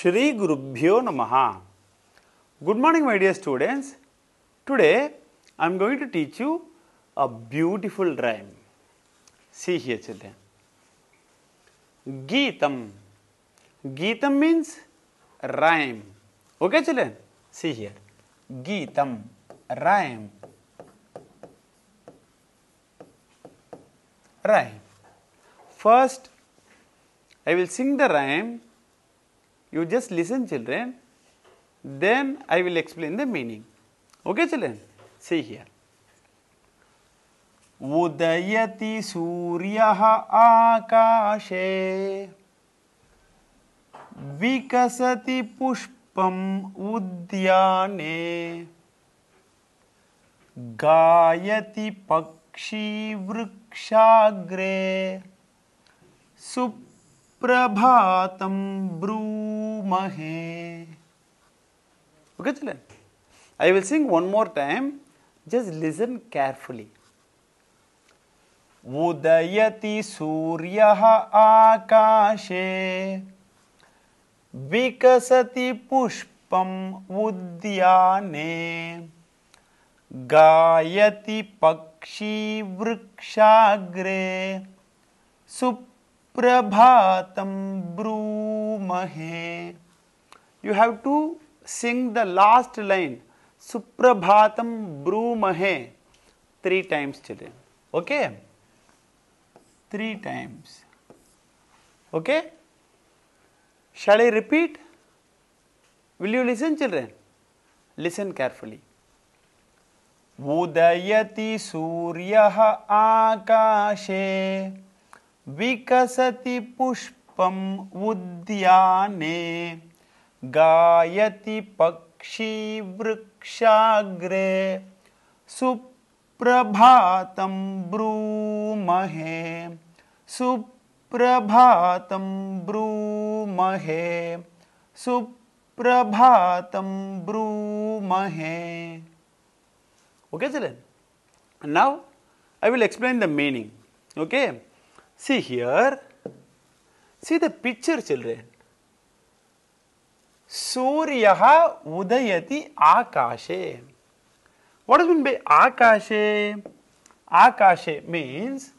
Shri Gurubhyo Namaha. Good morning, my dear students. Today I am going to teach you a beautiful rhyme. See here, children. Geetam. Geetam means rhyme. Okay, children? See here. Geetam, rhyme. Rhyme. First, I will sing the rhyme You just listen children, then I will explain the meaning. Okay children, see here. udayati suryah आकाशे vikasati pushpam udyane gayati pakshi vrikshagre suprabhatam bru Mahe. Okay, children? I will sing one more time. Just listen carefully. उदयति सूर्यः आकाशे विकसति पुष्पम् उद्याने गायति पक्षी वृक्षाग्रे सुप् प्रभातम ब्रूमहे you have to sing the last line सुप्रभातम ब्रूमहे three times children okay three times okay shall I repeat will you listen children listen carefully उदयति सूर्यः आकाशे विकसति पुष्पम् उद्याने गायति पक्षी वृक्षाग्रे सुप्रभातं ब्रूमहे सुप्रभातं ब्रूमहे सुप्रभातं ब्रूमहे okay will explain the meaning okay See here, see the picture children. Suryaha udayati akashe. What does it mean by akashe? Akashe means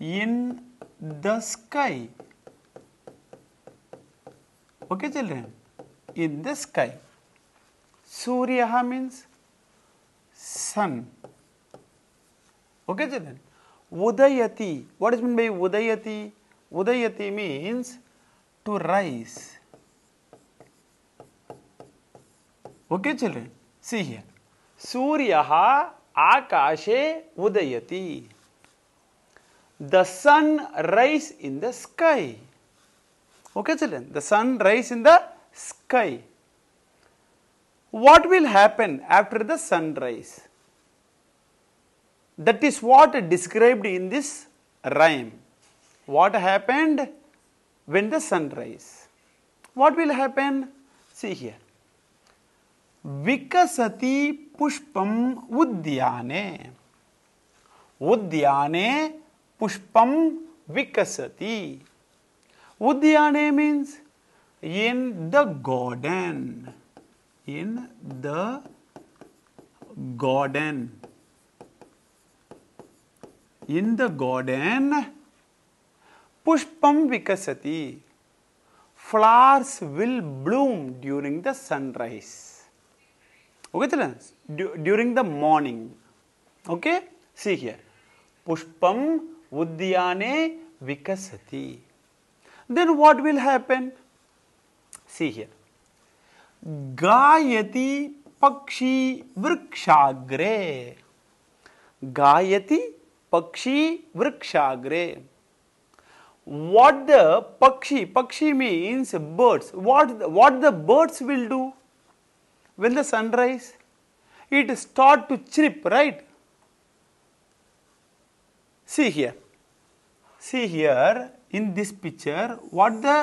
in the sky. Okay children, in the sky. Suryaha means sun. Okay children, Udayati. What is meant by Udayati? Udayati means to rise. Okay, children. See here. Suryaha Akashe Udayati. The sun rise in the sky. Okay, children. The sun rise in the sky. What will happen after the sunrise? That is what described in this rhyme. What happened when the sun rise? What will happen? See here. Vikasati Pushpam उद्याने उद्याने Pushpam Vikasati. उद्याने means in the garden in the garden in the garden, Pushpam Vikasati. Flowers will bloom during the sunrise. Okay, children? During the morning. Okay? See here. Pushpam Udyane Vikasati. Then what will happen? See here. Gayati Pakshi Vrikshagre. Gayati Pakshi Vrikshagre. What the Pakshi, Pakshi means birds. What, what the birds will do when the sun rise? It start to chirp, right? See here. See here in this picture what the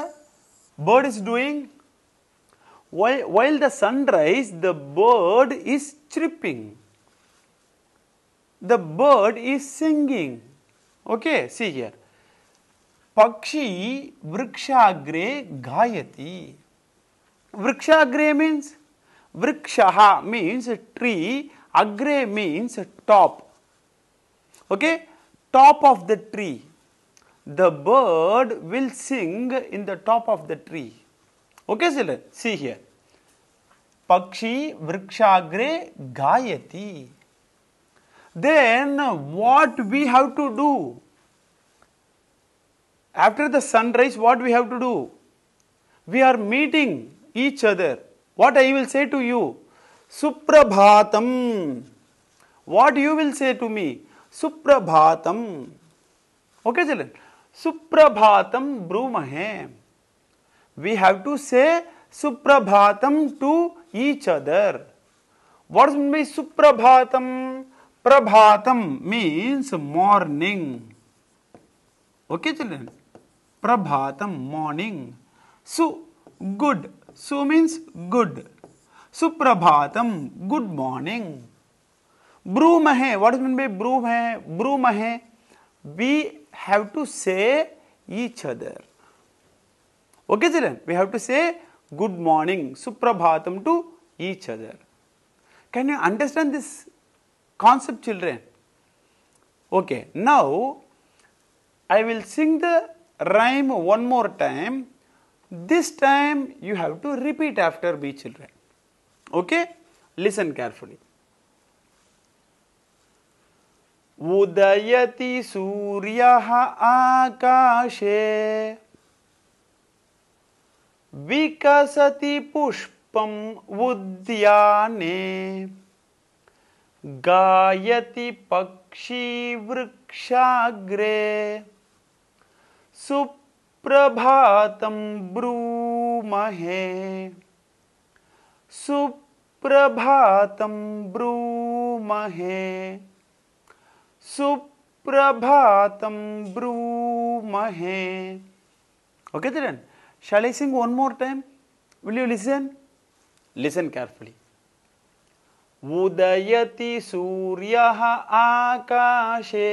bird is doing? While, while the sun rise, the bird is chirping the bird is singing. Okay, see here. Pakshi vrikshagre gayati. Vrikshagre means vrikshaha means tree, agre means top. Okay, top of the tree. The bird will sing in the top of the tree. Okay, see here. Pakshi vrikshagre gayati then what we have to do? After the sunrise, what we have to do? We are meeting each other. What I will say to you? Suprabhatam. What you will say to me? Suprabhatam. Okay, children? Suprabhatam Brumahe. We have to say Suprabhatam to each other. What is meant by Suprabhatam? प्रभातम means morning okay children प्रभातम morning सु good सु means good सुप्रभातम good morning ब्रूमहे what mean by ब्रूम है ब्रूमहे we have to say each other okay children we have to say good morning सुप्रभातम to each other can you understand this concept children. Okay, now I will sing the rhyme one more time. This time you have to repeat after me children. Okay, listen carefully. उदयति सूर्यः आकाशे विकसति पुष्पम् उद्याने गायति पक्षी वृक्षाग्रे सुप्रभात ब्रूमहे सुप्रभातम ब्रूमहे सुप्रभातम ब्रूमहे okay children shall I sing one more time will you listen listen carefully उदयति सूर्यः आकाशे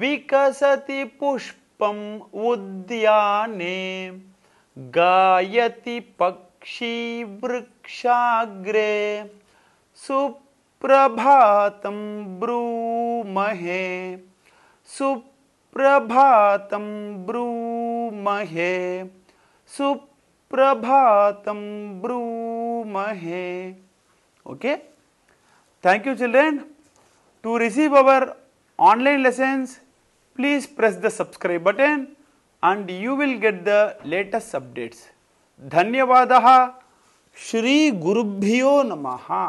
विकसति पुष्पम् उद्याने गायति पक्षी वृक्षाग्रे सुप्रभातं ब्रूमहे सुप्रभातं ब्रूमहे सुप्रभातं ब्रूमहे Okay. Thank you children. To receive our online lessons, please press the subscribe button and you will get the latest updates. ಧನ್ಯವಾದ Shri ಗುರುಭ್ಯೋ Namaha.